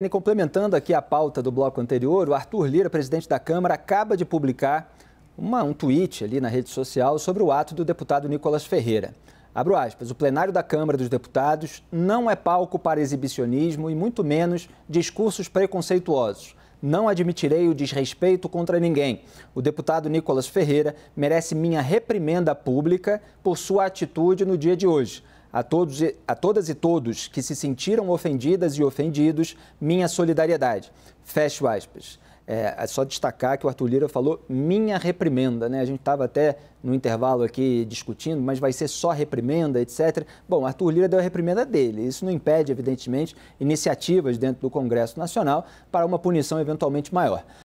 E complementando aqui a pauta do bloco anterior, o Arthur Lira, presidente da Câmara, acaba de publicar uma, um tweet ali na rede social sobre o ato do deputado Nicolas Ferreira. Abro aspas, o plenário da Câmara dos Deputados não é palco para exibicionismo e muito menos discursos preconceituosos. Não admitirei o desrespeito contra ninguém. O deputado Nicolas Ferreira merece minha reprimenda pública por sua atitude no dia de hoje. A, todos, a todas e todos que se sentiram ofendidas e ofendidos, minha solidariedade. Fecho aspas. É, é, só destacar que o Arthur Lira falou minha reprimenda, né? A gente estava até no intervalo aqui discutindo, mas vai ser só reprimenda, etc. Bom, Arthur Lira deu a reprimenda dele. Isso não impede, evidentemente, iniciativas dentro do Congresso Nacional para uma punição eventualmente maior.